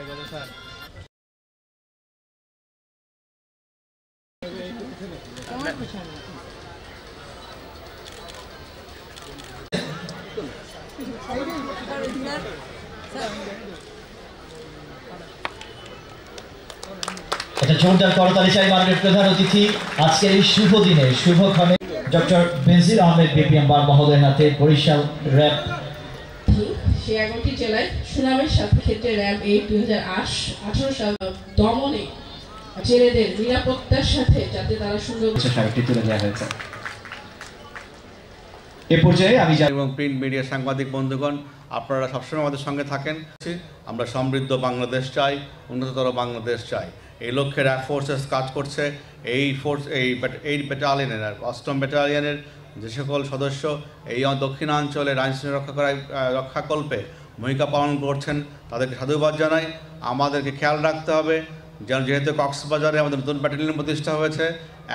এগারো সাল একটা আচ্ছা, ঝোমটার করতালি চাই মার্কেট প্রধান অতিথি আজকের এই শুভ দিনে শুভক্ষণে doctor Benazir Ahmed BPM bar মহোদয়ের হাতে বরিশাল র্যাব জেলায় সুনামের সাথে ক্ষেত্রে র্যাব এই দুই হাজার সাল দমনে জেলেদের নিরাপত্তার সাথে যাতে তারা সুন্দর তুলে দেওয়া হয়েছে এ পর্যায়ে আমি এবং প্রিন্ট মিডিয়া সাংবাদিক বন্ধুগণ আপনারা সবসময় আমাদের সঙ্গে থাকেন আমরা সমৃদ্ধ বাংলাদেশ চাই উন্নততর বাংলাদেশ চাই এই লক্ষ্যের র্যাব ফোর্সেস কাজ করছে এই ফোর্স এই এই ব্যাটালিয়ানের অষ্টম ব্যাটালিয়ানের যে সকল সদস্য এই দক্ষিণাঞ্চলে রাজনীতি রক্ষা করায় রক্ষাকল্পে ভূমিকা পালন করছেন তাদেরকে সাধুবাদ জানাই আমাদেরকে খেয়াল রাখতে হবে যেন যেহেতু কক্সবাজারে আমাদের নতুন ব্যাটালিয়ন প্রতিষ্ঠা হয়েছে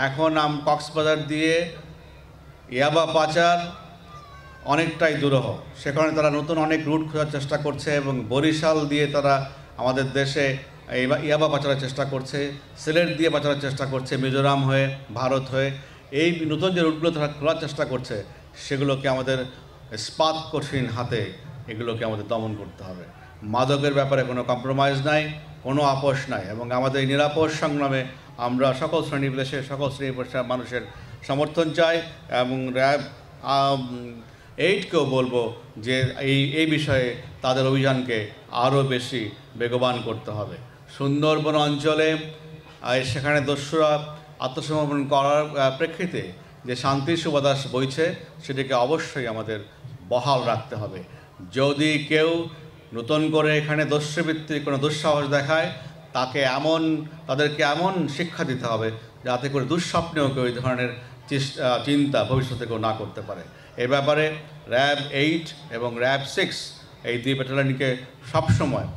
এখন আম কক্সবাজার দিয়ে ইয়াবা পাচার অনেকটাই দুরহ সেখানে তারা নতুন অনেক রুট খোঁজার চেষ্টা করছে এবং বরিশাল দিয়ে তারা আমাদের দেশে ইয়াবা পাচারের চেষ্টা করছে সিলেট দিয়ে পাচারের চেষ্টা করছে মিজোরাম হয়ে ভারত হয়ে এই নতুন যে রুটগুলো তারা খোলার চেষ্টা করছে সেগুলোকে আমাদের স্পাত কঠিন হাতে এগুলোকে আমাদের দমন করতে হবে মাদকের ব্যাপারে কোনো কম্প্রোমাইজ নাই কোনো আপোষ নাই এবং আমাদের নিরাপদ সংগ্রামে আমরা সকল শ্রেণী দেশে সকল শ্রেণী পেশার মানুষের সমর্থন চাই এবং র্যাব এইটকেও বলবো যে এই এই বিষয়ে তাদের অভিযানকে আরও বেশি বেগবান করতে হবে সুন্দরবন অঞ্চলে সেখানে দস্যুরা আত্মসমর্পণ করার প্রেক্ষিতে যে শান্তির সুবাদাস বইছে সেটিকে অবশ্যই আমাদের বহাল রাখতে হবে যদি কেউ নতুন করে এখানে দস্যবৃত্তি কোনো দুঃসাহস দেখায় তাকে এমন তাদেরকে এমন শিক্ষা দিতে হবে যাতে করে দুঃস্বপ্নেও কেউ এই ধরনের চিন্তা ভবিষ্যতে কেউ না করতে পারে এ ব্যাপারে র্যাব এইট এবং র্যাব সিক্স এই দুই ব্যাটালিয়নকে সবসময়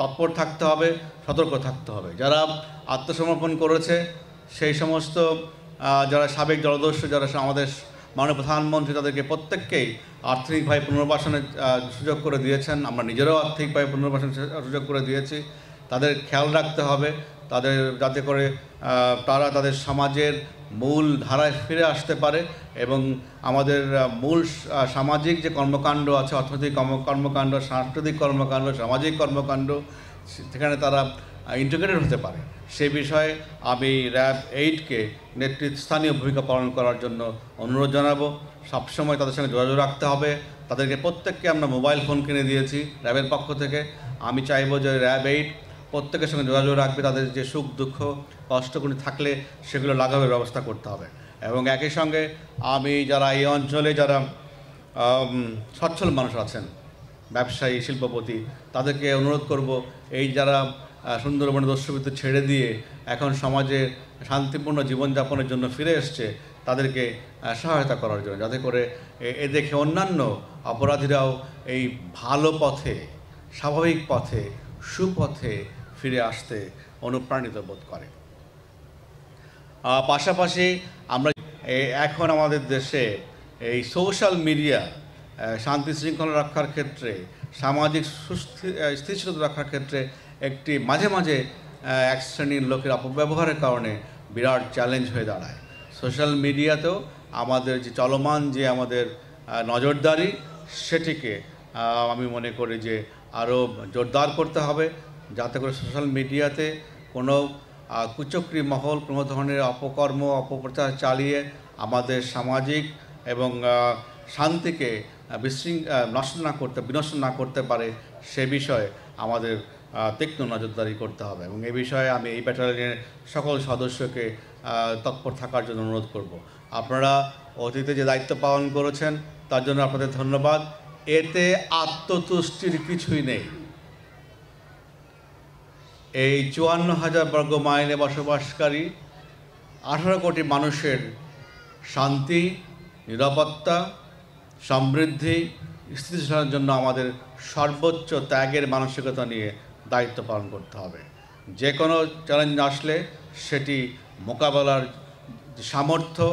তৎপর থাকতে হবে সতর্ক থাকতে হবে যারা আত্মসমর্পণ করেছে সেই সমস্ত যারা সাবেক জলদস্য যারা আমাদের মাননীয় প্রধানমন্ত্রী তাদেরকে প্রত্যেককেই আর্থিকভাবে পুনর্বাসনের সুযোগ করে দিয়েছেন আমরা নিজেরাও আর্থিকভাবে পুনর্বাসনের সুযোগ করে দিয়েছি তাদের খেয়াল রাখতে হবে তাদের যাতে করে তারা তাদের সমাজের মূল ধারায় ফিরে আসতে পারে এবং আমাদের মূল সামাজিক যে কর্মকাণ্ড আছে অর্থনৈতিক কর্মকাণ্ড সাংস্কৃতিক কর্মকাণ্ড সামাজিক কর্মকাণ্ড সেখানে তারা ইন্টিগ্রেটেড হতে পারে সে বিষয়ে আমি র্যাব এইটকে নেতৃত্ব স্থানীয় ভূমিকা পালন করার জন্য অনুরোধ জানাবো সবসময় তাদের সঙ্গে যোগাযোগ রাখতে হবে তাদেরকে প্রত্যেককে আমরা মোবাইল ফোন কিনে দিয়েছি র্যাবের পক্ষ থেকে আমি চাইবো যে র্যাব এইট প্রত্যেকের সঙ্গে যোগাযোগ রাখবে তাদের যে সুখ দুঃখ কষ্টগুলি থাকলে সেগুলো লাগাবে ব্যবস্থা করতে হবে এবং একই সঙ্গে আমি যারা এই অঞ্চলে যারা সচ্ছল মানুষ আছেন ব্যবসায়ী শিল্পপতি তাদেরকে অনুরোধ করব এই যারা সুন্দরবনের দস্যুবিদ্যুৎ ছেড়ে দিয়ে এখন সমাজে শান্তিপূর্ণ জীবনযাপনের জন্য ফিরে এসছে তাদেরকে সহায়তা করার জন্য যাতে করে এ দেখে অন্যান্য অপরাধীরাও এই ভালো পথে স্বাভাবিক পথে সুপথে ফিরে আসতে অনুপ্রাণিত বোধ করে পাশাপাশি আমরা এখন আমাদের দেশে এই সোশ্যাল মিডিয়া শান্তি শৃঙ্খলা রক্ষার ক্ষেত্রে সামাজিক সুস্থির স্থিতিশীলতা রক্ষার ক্ষেত্রে একটি মাঝে মাঝে এক শ্রেণীর লোকের অপব্যবহারের কারণে বিরাট চ্যালেঞ্জ হয়ে দাঁড়ায় সোশ্যাল মিডিয়াতেও আমাদের যে চলমান যে আমাদের নজরদারি সেটিকে আমি মনে করি যে আরও জোরদার করতে হবে যাতে করে সোশ্যাল মিডিয়াতে কোনো কুচক্রি মহল কোনো ধরনের অপকর্ম অপপ্রচার চালিয়ে আমাদের সামাজিক এবং শান্তিকে বিশৃঙ্খ নষ্ট না করতে বিনষ্ট না করতে পারে সে বিষয়ে আমাদের তীক্ষ্ণ নজরদারি করতে হবে এবং এ বিষয়ে আমি এই ব্যাটালিয়নের সকল সদস্যকে তৎপর থাকার জন্য অনুরোধ করব। আপনারা অতীতে যে দায়িত্ব পালন করেছেন তার জন্য আপনাদের ধন্যবাদ এতে আত্মতুষ্টির কিছুই নেই এই চুয়ান্ন হাজার বর্গ মাইলে বসবাসকারী আঠারো কোটি মানুষের শান্তি নিরাপত্তা সমৃদ্ধি স্থিতিশীলতার জন্য আমাদের সর্বোচ্চ ত্যাগের মানসিকতা নিয়ে দায়িত্ব পালন করতে হবে যে কোনো চ্যালেঞ্জ আসলে সেটি মোকাবেলার সামর্থ্য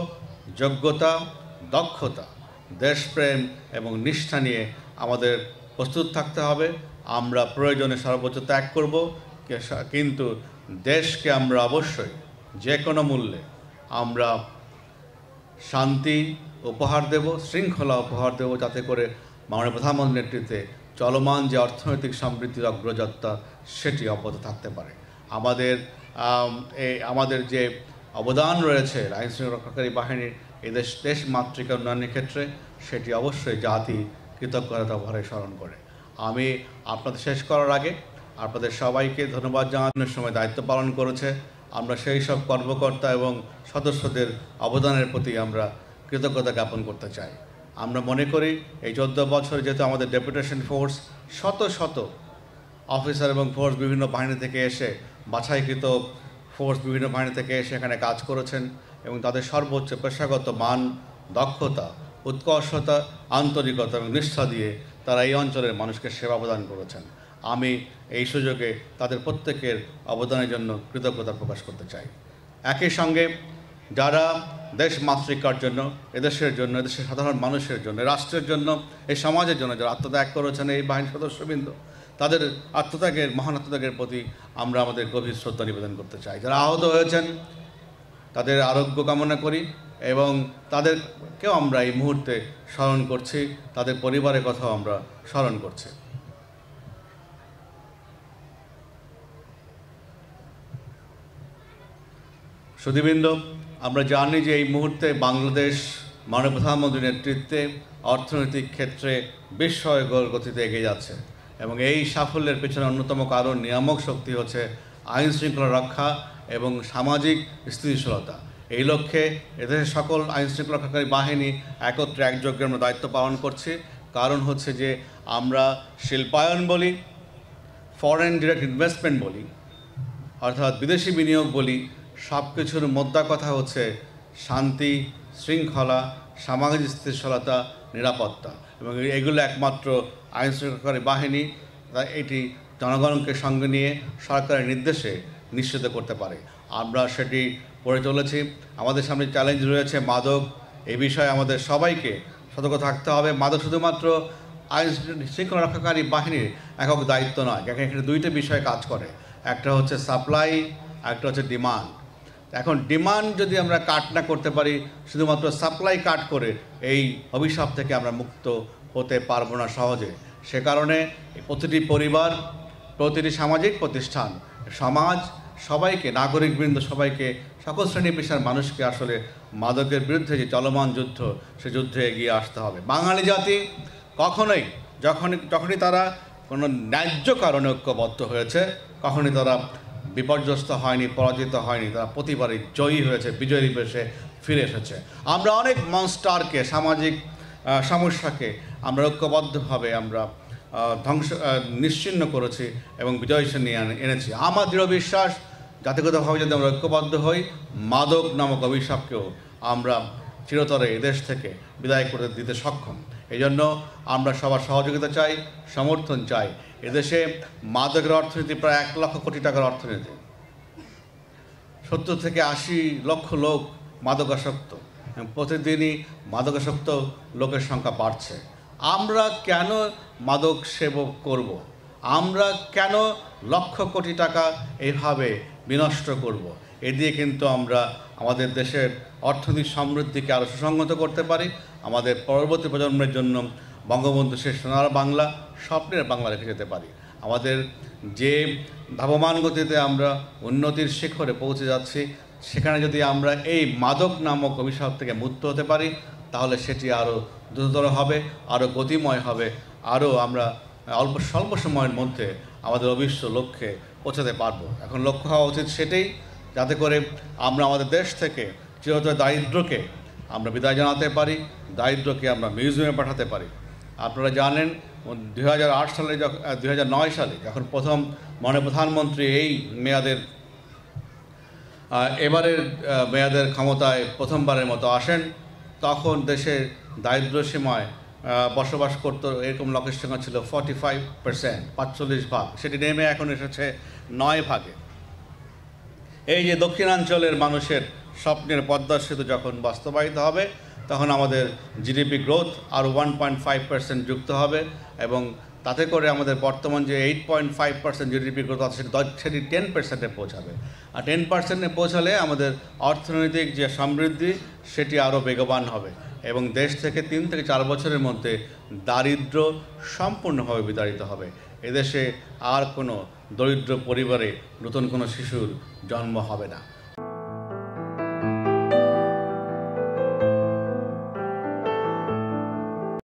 যোগ্যতা দক্ষতা দেশপ্রেম এবং নিষ্ঠা নিয়ে আমাদের প্রস্তুত থাকতে হবে আমরা প্রয়োজনে সর্বোচ্চ ত্যাগ করব কিন্তু দেশকে আমরা অবশ্যই যে কোনো মূল্যে আমরা শান্তি উপহার দেব শৃঙ্খলা উপহার দেব যাতে করে মাননীয় প্রধানমন্ত্রীর নেতৃত্বে চলমান যে অর্থনৈতিক সমৃদ্ধির অগ্রযাত্রা সেটি অব্যাহত থাকতে পারে আমাদের আমাদের যে অবদান রয়েছে আইনশৃঙ্খলা রক্ষাকারী বাহিনীর এদেশ দেশ মাতৃকা উন্নয়নের ক্ষেত্রে সেটি অবশ্যই জাতি কৃতজ্ঞতা ভরে স্মরণ করে আমি আপনাদের শেষ করার আগে আপনাদের সবাইকে ধন্যবাদ জানানোর সময় দায়িত্ব পালন করেছে আমরা সেই সব কর্মকর্তা এবং সদস্যদের অবদানের প্রতি আমরা কৃতজ্ঞতা জ্ঞাপন করতে চাই আমরা মনে করি এই চোদ্দ বছর যেহেতু আমাদের ডেপুটেশন ফোর্স শত শত অফিসার এবং ফোর্স বিভিন্ন বাহিনী থেকে এসে বাছাইকৃত ফোর্স বিভিন্ন বাহিনী থেকে এসে এখানে কাজ করেছেন এবং তাদের সর্বোচ্চ পেশাগত মান দক্ষতা উৎকর্ষতা আন্তরিকতা এবং নিষ্ঠা দিয়ে তারা এই অঞ্চলের মানুষকে সেবা প্রদান করেছেন আমি এই সুযোগে তাদের প্রত্যেকের অবদানের জন্য কৃতজ্ঞতা প্রকাশ করতে চাই একই সঙ্গে যারা দেশ মাতৃকার জন্য এদেশের জন্য এদেশের সাধারণ মানুষের জন্য রাষ্ট্রের জন্য এই সমাজের জন্য যারা আত্মত্যাগ করেছেন এই বাহিনী সদস্যবৃন্দ তাদের আত্মত্যাগের মহান আত্মত্যাগের প্রতি আমরা আমাদের গভীর শ্রদ্ধা নিবেদন করতে চাই যারা আহত হয়েছেন তাদের আরোগ্য কামনা করি এবং তাদেরকেও আমরা এই মুহূর্তে স্মরণ করছি তাদের পরিবারের কথাও আমরা স্মরণ করছি সুদীবৃন্দ আমরা জানি যে এই মুহূর্তে বাংলাদেশ মাননীয় প্রধানমন্ত্রীর নেতৃত্বে অর্থনৈতিক ক্ষেত্রে বিস্ময়কর গতিতে এগিয়ে যাচ্ছে এবং এই সাফল্যের পেছনে অন্যতম কারণ নিয়ামক শক্তি হচ্ছে আইন শৃঙ্খলা রক্ষা এবং সামাজিক স্থিতিশীলতা এই লক্ষ্যে এদেশের সকল আইন শৃঙ্খলা রক্ষাকারী বাহিনী একত্রে একযোগ্যের আমরা দায়িত্ব পালন করছি কারণ হচ্ছে যে আমরা শিল্পায়ন বলি ফরেন ডিরেক্ট ইনভেস্টমেন্ট বলি অর্থাৎ বিদেশি বিনিয়োগ বলি সব কিছুর মোদ্দা কথা হচ্ছে শান্তি শৃঙ্খলা সামাজিক স্থিতিশীলতা নিরাপত্তা এবং এগুলো একমাত্র আইনশৃঙ্খলাকারী বাহিনী এটি জনগণকে সঙ্গে নিয়ে সরকারের নির্দেশে নিশ্চিত করতে পারে আমরা সেটি করে চলেছি আমাদের সামনে চ্যালেঞ্জ রয়েছে মাদক এ বিষয়ে আমাদের সবাইকে সতর্ক থাকতে হবে মাদক শুধুমাত্র আইন শৃঙ্খলা রক্ষাকারী বাহিনীর একক দায়িত্ব নয় এখানে দুইটা বিষয়ে কাজ করে একটা হচ্ছে সাপ্লাই একটা হচ্ছে ডিমান্ড এখন ডিমান্ড যদি আমরা কাট না করতে পারি শুধুমাত্র সাপ্লাই কাট করে এই অভিশাপ থেকে আমরা মুক্ত হতে পারবো না সহজে সে কারণে প্রতিটি পরিবার প্রতিটি সামাজিক প্রতিষ্ঠান সমাজ সবাইকে নাগরিকবৃন্দ সবাইকে সকল শ্রেণী পেশার মানুষকে আসলে মাদকের বিরুদ্ধে যে চলমান যুদ্ধ সে যুদ্ধে এগিয়ে আসতে হবে বাঙালি জাতি কখনোই যখন যখনই তারা কোনো ন্যায্য কারণে ঐক্যবদ্ধ হয়েছে কখনই তারা বিপর্যস্ত হয়নি পরাজিত হয়নি তারা প্রতিবারই জয়ী হয়েছে বিজয়ী বেশে ফিরে এসেছে আমরা অনেক মনস্টারকে সামাজিক সমস্যাকে আমরা ঐক্যবদ্ধভাবে আমরা ধ্বংস নিশ্চিন্ন করেছি এবং বিজয় নিয়ে এনেছি আমার দৃঢ় বিশ্বাস জাতিগতভাবে যদি আমরা ঐক্যবদ্ধ হই মাদক নামক অভিশাপকেও আমরা চিরতরে এদেশ থেকে বিদায় করে দিতে সক্ষম এই জন্য আমরা সবার সহযোগিতা চাই সমর্থন চাই এদেশে মাদকের অর্থনীতি প্রায় এক লক্ষ কোটি টাকার অর্থনীতি সত্তর থেকে আশি লক্ষ লোক মাদকাসক্ত প্রতিদিনই মাদকাসক্ত লোকের সংখ্যা বাড়ছে আমরা কেন মাদক সেবক করব। আমরা কেন লক্ষ কোটি টাকা এইভাবে বিনষ্ট করব। এ দিয়ে কিন্তু আমরা আমাদের দেশের অর্থনৈতিক সমৃদ্ধিকে আরও সুসংহত করতে পারি আমাদের পরবর্তী প্রজন্মের জন্য বঙ্গবন্ধু সে সোনার বাংলা স্বপ্নের বাংলা রেখে যেতে পারি আমাদের যে ধাবমান গতিতে আমরা উন্নতির শিখরে পৌঁছে যাচ্ছি সেখানে যদি আমরা এই মাদক নামক অভিশাপ থেকে মুক্ত হতে পারি তাহলে সেটি আরও দ্রুততর হবে আরও গতিময় হবে আরও আমরা অল্প স্বল্প সময়ের মধ্যে আমাদের অবিশ্ব লক্ষ্যে পৌঁছাতে পারবো এখন লক্ষ্য হওয়া উচিত সেটাই যাতে করে আমরা আমাদের দেশ থেকে চিরতরে দারিদ্রকে আমরা বিদায় জানাতে পারি দারিদ্রকে আমরা মিউজিয়ামে পাঠাতে পারি আপনারা জানেন দুই সালে যখন দুই সালে যখন প্রথম মাননীয় প্রধানমন্ত্রী এই মেয়াদের এবারের মেয়াদের ক্ষমতায় প্রথমবারের মতো আসেন তখন দেশের দারিদ্র সীমায় বসবাস করতো এরকম লোকের সংখ্যা ছিল ফর্টি ফাইভ পার্সেন্ট পাঁচচল্লিশ ভাগ সেটি নেমে এখন এসেছে নয় ভাগে এই যে দক্ষিণাঞ্চলের মানুষের স্বপ্নের পদ্মা সেতু যখন বাস্তবায়িত হবে তখন আমাদের জিডিপি গ্রোথ আরও ওয়ান পয়েন্ট ফাইভ পার্সেন্ট যুক্ত হবে এবং তাতে করে আমাদের বর্তমান যে eight point five percent GDP growth আছে সেটি সেটি টেন পার্সেন্টে পৌঁছাবে আর টেন পার্সেন্টে পৌঁছালে আমাদের অর্থনৈতিক যে সমৃদ্ধি সেটি আরও বেগবান হবে এবং দেশ থেকে তিন থেকে চার বছরের মধ্যে দারিদ্র সম্পূর্ণভাবে বিতাড়িত হবে এদেশে আর কোনো দরিদ্র পরিবারে নতুন কোনো শিশুর জন্ম হবে না